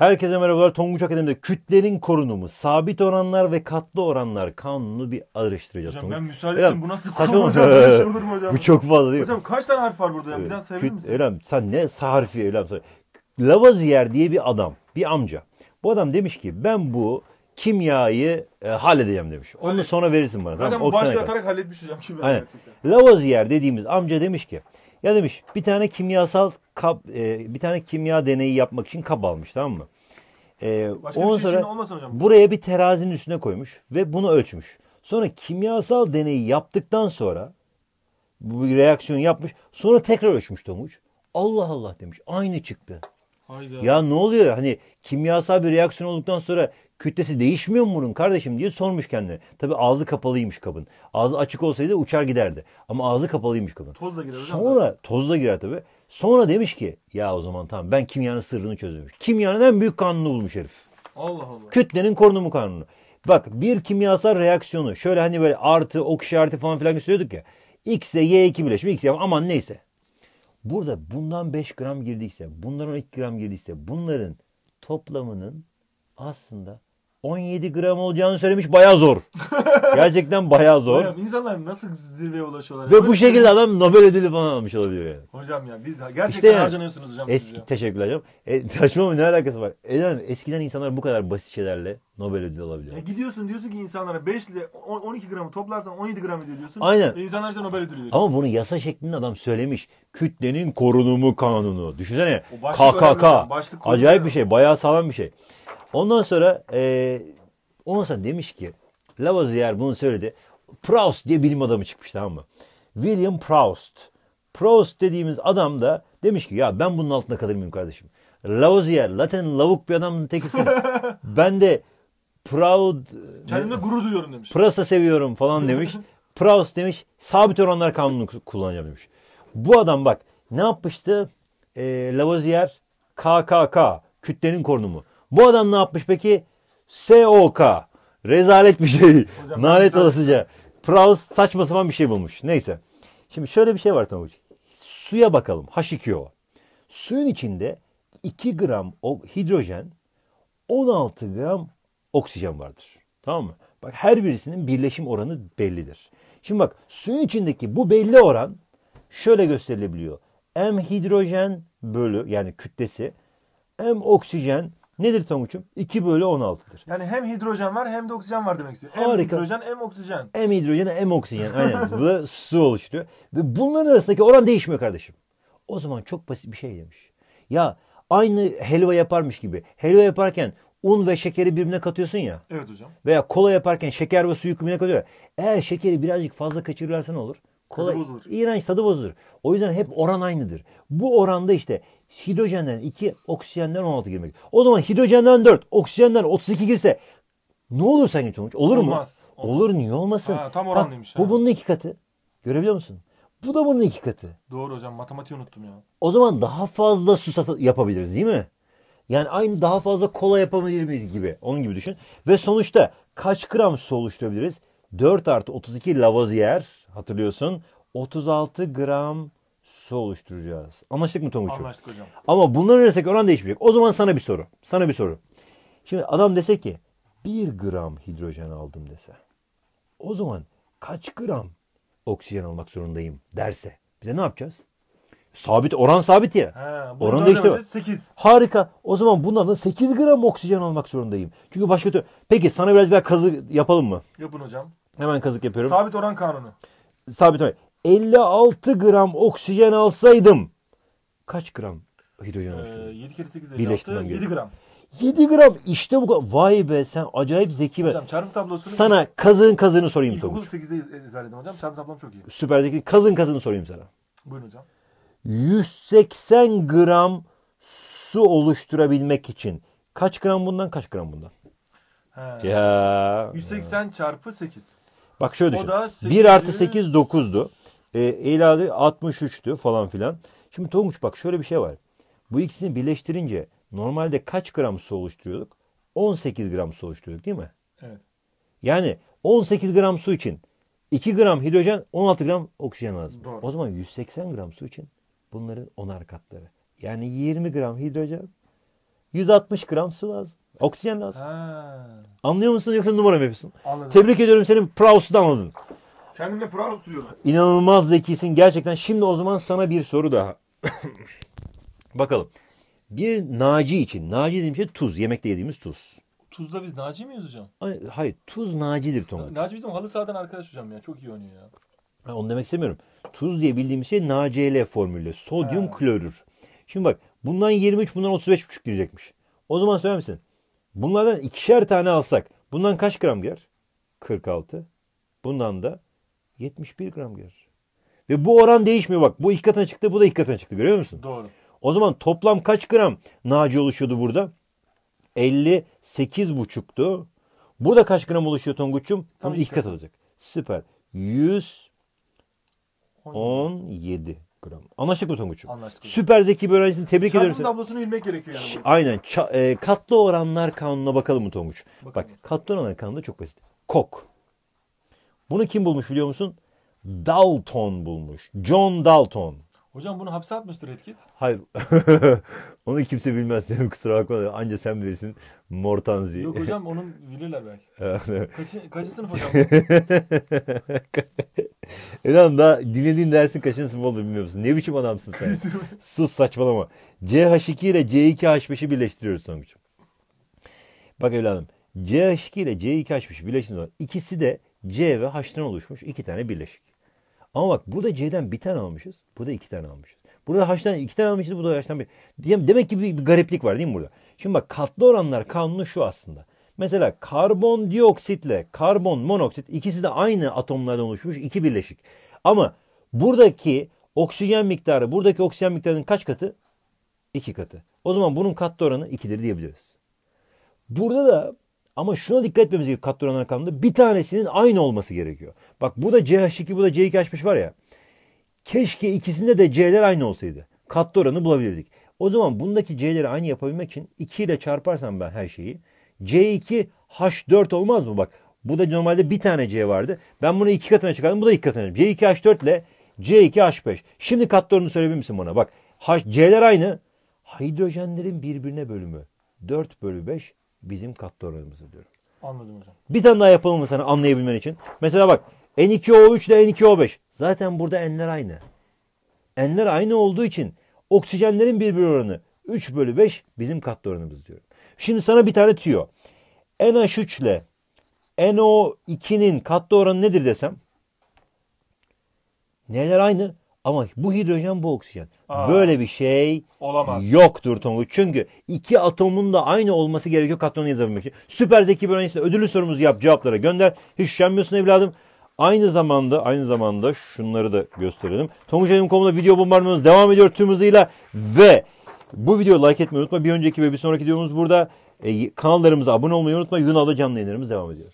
Herkese merhabalar. Tonguç Akademi'de kütlerin korunumu, sabit oranlar ve katlı oranlar kanunu bir araştıracağız. Hocam Tonguç. ben müsaadenizle bu nasıl konu hocam? Bu çok fazla değil mi? Hocam kaç tane harf var burada? Evet. Bir daha sayabilir misin? Elem, sen ne harfi elem? Lavaziyer diye bir adam, bir amca. Bu adam demiş ki ben bu kimyayı e, halledeceğim demiş. Onu Hallet. sonra verirsin bana. Zaten tamam, başlığı atarak halletmiş hocam. Aynen. Lavozier dediğimiz amca demiş ki ya demiş bir tane kimyasal kap, e, bir tane kimya deneyi yapmak için kap almış tamam mı? E, Başka ondan bir şey sonra hocam. buraya bir terazinin üstüne koymuş ve bunu ölçmüş. Sonra kimyasal deneyi yaptıktan sonra bu bir reaksiyon yapmış. Sonra tekrar ölçmüş Tomuç. Allah Allah demiş. Aynı çıktı. Hayda. Ya ne oluyor? Hani kimyasal bir reaksiyon olduktan sonra kütlesi değişmiyor mu bunun kardeşim diye sormuş kendine. Tabi ağzı kapalıymış kabın. Ağzı açık olsaydı uçar giderdi. Ama ağzı kapalıymış kabın. Toz da girer hocam Sonra toz da girer tabi. Sonra demiş ki ya o zaman tamam ben kimyanın sırrını çözmüş. Kimyanın en büyük kanunu bulmuş herif. Allah Allah. Kütlenin korunumu kanunu. Bak bir kimyasal reaksiyonu şöyle hani böyle artı, ok işareti falan filan gösteriyorduk ya. X ile Y2 birleşimi X yapma aman neyse. Burada bundan 5 gram girdiyse, bundan 12 gram girdiyse bunların toplamının aslında 17 gram olacağını söylemiş baya zor. Gerçekten baya zor. Hocam insanlar nasıl zirveye ulaşıyorlar? Ve bu şekilde şey- adam Nobel ödülü falan almış olabiliyor yani. Hocam ya biz gerçekten işte harcanıyorsunuz hocam eski, Teşekkürler hocam. E, saçma mı ne alakası var? E, yani eskiden insanlar bu kadar basit şeylerle Nobel ödülü alabiliyor. Ya e, gidiyorsun diyorsun ki insanlara 5 ile 12 gramı toplarsan 17 gram ediyor diyorsun. Aynen. E, insanlar size Nobel ödülü veriyor. Ama bunu yasa şeklinde adam söylemiş. Kütlenin korunumu kanunu. Düşünsene. KKK. Acayip bir şey. Bayağı sağlam bir şey. Ondan sonra e, ondan demiş ki Lavoisier bunu söyledi. Proust diye bilim adamı çıkmış tamam mı? William Proust. Proust dediğimiz adam da demiş ki ya ben bunun altında kalır mıyım kardeşim? Lavoisier Latin lavuk bir adamın tekisi. ben de proud kendime gurur duyuyorum demiş. Prasa seviyorum falan demiş. Proust demiş sabit oranlar kanunu kullanacağım demiş. Bu adam bak ne yapmıştı? E, Lavoisier KKK kütlenin korunumu. Bu adam ne yapmış peki? SOK. Rezalet bir şey. Hocam, Nalet olasıca. Proust saçma sapan bir şey bulmuş. Neyse. Şimdi şöyle bir şey var Tavuç. Suya bakalım. H2O. Suyun içinde 2 gram hidrojen 16 gram oksijen vardır. Tamam mı? Bak her birisinin birleşim oranı bellidir. Şimdi bak suyun içindeki bu belli oran şöyle gösterilebiliyor. M hidrojen bölü yani kütlesi M oksijen Nedir Tonguç'um? 2 bölü 16'dır. Yani hem hidrojen var hem de oksijen var demek istiyor. Hem Harika. hidrojen hem oksijen. Hem hidrojen hem oksijen. Aynen. Bu da su oluşturuyor. Ve bunların arasındaki oran değişmiyor kardeşim. O zaman çok basit bir şey demiş. Ya aynı helva yaparmış gibi. Helva yaparken un ve şekeri birbirine katıyorsun ya. Evet hocam. Veya kola yaparken şeker ve suyu birbirine katıyor. Eğer şekeri birazcık fazla kaçırırlarsa ne olur? kolay, tadı bozulur. iğrenç tadı bozulur. O yüzden hep oran aynıdır. Bu oranda işte hidrojenden 2, oksijenden 16 girmek. O zaman hidrojenden 4, oksijenden 32 girse ne olur sence sonuç? Olur Olmaz. mu? Olmaz. Olur niye olmasın? Ha, tam oranlıymış. Ha, bu bunun iki katı. Görebiliyor musun? Bu da bunun iki katı. Doğru hocam matematiği unuttum ya. O zaman daha fazla su yapabiliriz değil mi? Yani aynı daha fazla kola yapabilir miyiz gibi. Onun gibi düşün. Ve sonuçta kaç gram su oluşturabiliriz? 4 artı 32 Lavoisier hatırlıyorsun. 36 gram su oluşturacağız. Anlaştık mı Tonguç'u? Anlaştık hocam. Ama bunları verirsek oran değişmeyecek. O zaman sana bir soru. Sana bir soru. Şimdi adam dese ki 1 gram hidrojen aldım dese. O zaman kaç gram oksijen almak zorundayım derse. Bize ne yapacağız? Sabit oran sabit ya. He, oran değişti. 8. Harika. O zaman bunlardan 8 gram oksijen almak zorundayım. Çünkü başka türlü. Peki sana biraz daha kazı yapalım mı? Yapın hocam. Hemen kazık yapıyorum. Sabit oran kanunu. Sabit oran. 56 gram oksijen alsaydım kaç gram hidrojen alıştırdım? Ee, 7 kere 8 56, 7 gram. 7 gram işte bu kadar. Vay be sen acayip zeki be. Hocam çarpım tablosunu... Sana kazığın kazığını sorayım İlk Tomuç. İlkokul 8'de ezberledim hocam. Çarpım tablom çok iyi. Süperdeki kazığın kazığını sorayım sana. Buyurun hocam. 180 gram su oluşturabilmek için kaç gram bundan kaç gram bundan? He. Ya. 180 ya. çarpı 8. Bak şöyle düşün. 800... 1 artı 8 9'du. E, Eylali 63'tü falan filan. Şimdi Tonguç bak şöyle bir şey var. Bu ikisini birleştirince normalde kaç gram su oluşturuyorduk? 18 gram su oluşturuyorduk değil mi? Evet. Yani 18 gram su için 2 gram hidrojen 16 gram oksijen lazım. Doğru. O zaman 180 gram su için bunların onar katları. Yani 20 gram hidrojen 160 gram su lazım. Oksijen lazım. Ha. Anlıyor musun yoksa numara mı yapıyorsun? Anladım. Tebrik ediyorum senin Proust'u anladın. Kendimle Proust diyorum. İnanılmaz zekisin gerçekten. Şimdi o zaman sana bir soru daha. Bakalım. Bir naci için. Naci dediğim şey tuz. Yemekte yediğimiz tuz. Tuzda biz Naci miyiz hocam? Hayır, hayır tuz Naci'dir Tonguç. Naci bizim halı sahadan arkadaş hocam ya. Çok iyi oynuyor ya. Ha, onu demek istemiyorum. Tuz diye bildiğimiz şey NaCl formülü. Sodyum He. klorür. Şimdi bak Bundan 23, bundan 35,5 girecekmiş. O zaman söyler misin? Bunlardan ikişer tane alsak bundan kaç gram girer? 46. Bundan da 71 gram girer. Ve bu oran değişmiyor bak. Bu iki katına çıktı, bu da iki katına çıktı. Görüyor musun? Doğru. O zaman toplam kaç gram naci oluşuyordu burada? 58,5'tu. Bu da kaç gram oluşuyor Tonguç'um? Tam iki kat olacak. Süper. 117 gram. Anlaştık mı Tonguç'um? Anlaştık. Süper zeki bir öğrencisini tebrik Çarpım ediyorum. tablosunu bilmek gerekiyor yani. Ş- Aynen. Ça- e, katlı oranlar kanununa bakalım mı Tonguç? Bakın Bak katlı oranlar kanunu da çok basit. Kok. Bunu kim bulmuş biliyor musun? Dalton bulmuş. John Dalton. Hocam bunu hapse atmıştır Redkit. Hayır. Onu kimse bilmez. Kusura bakma. Anca sen bilirsin. Mortanzi. Yok hocam onun bilirler belki. Kaçı, kaçı sınıf hocam? Önemli da dinlediğin dersin kaçıncı sınıf olduğunu bilmiyor musun? Ne biçim adamsın sen? Sus saçmalama. CH2 ile C2H5'i birleştiriyoruz Tonguç'um. Bak evladım. CH2 ile C2H5 birleştiğinde ikisi de C ve H'tan oluşmuş iki tane birleşik. Ama bak bu da C'den bir tane almışız. bu da iki tane almışız. Burada H'tan iki tane almışız. Burada H'tan bir. Demek ki bir, bir gariplik var değil mi burada? Şimdi bak katlı oranlar kanunu şu aslında. Mesela karbondioksitle karbon monoksit ikisi de aynı atomlardan oluşmuş iki birleşik. Ama buradaki oksijen miktarı buradaki oksijen miktarının kaç katı? İki katı. O zaman bunun kat oranı 2'dir diyebiliriz. Burada da ama şuna dikkat etmemiz gerekiyor kat oran rakamında. Bir tanesinin aynı olması gerekiyor. Bak bu da CH2 bu da C2H5 var ya. Keşke ikisinde de C'ler aynı olsaydı. kat oranı bulabilirdik. O zaman bundaki C'leri aynı yapabilmek için 2 ile çarparsam ben her şeyi C2 H4 olmaz mı bak? Bu da normalde bir tane C vardı. Ben bunu iki katına çıkardım. Bu da iki katına. C2 H4 ile C2 H5. Şimdi katlarını söyleyebilir misin bana? Bak H, C'ler aynı. Hidrojenlerin birbirine bölümü 4 bölü 5 bizim katlarımızı diyorum. Anladım hocam. Bir tane daha yapalım mı sana anlayabilmen için? Mesela bak N2O3 ile N2O5. Zaten burada N'ler aynı. N'ler aynı olduğu için oksijenlerin birbiri oranı 3 bölü 5 bizim katlı oranımız diyorum. Şimdi sana bir tane tüyo. NH3 ile NO2'nin katlı oranı nedir desem? Neler aynı ama bu hidrojen bu oksijen. Aa, Böyle bir şey olamaz. yoktur Tonguç. Çünkü iki atomun da aynı olması gerekiyor katlonu yazabilmek için. Süper zeki bir öğrencisi ödüllü sorumuzu yap cevaplara gönder. Hiç üşenmiyorsun evladım. Aynı zamanda aynı zamanda şunları da gösterelim. Tonguç.com'da video bombardımanımız devam ediyor tüm hızıyla ve bu videoyu like etmeyi unutma. Bir önceki ve bir sonraki videomuz burada. E, kanallarımıza abone olmayı unutma. Yunal'da canlı yayınlarımız devam ediyor.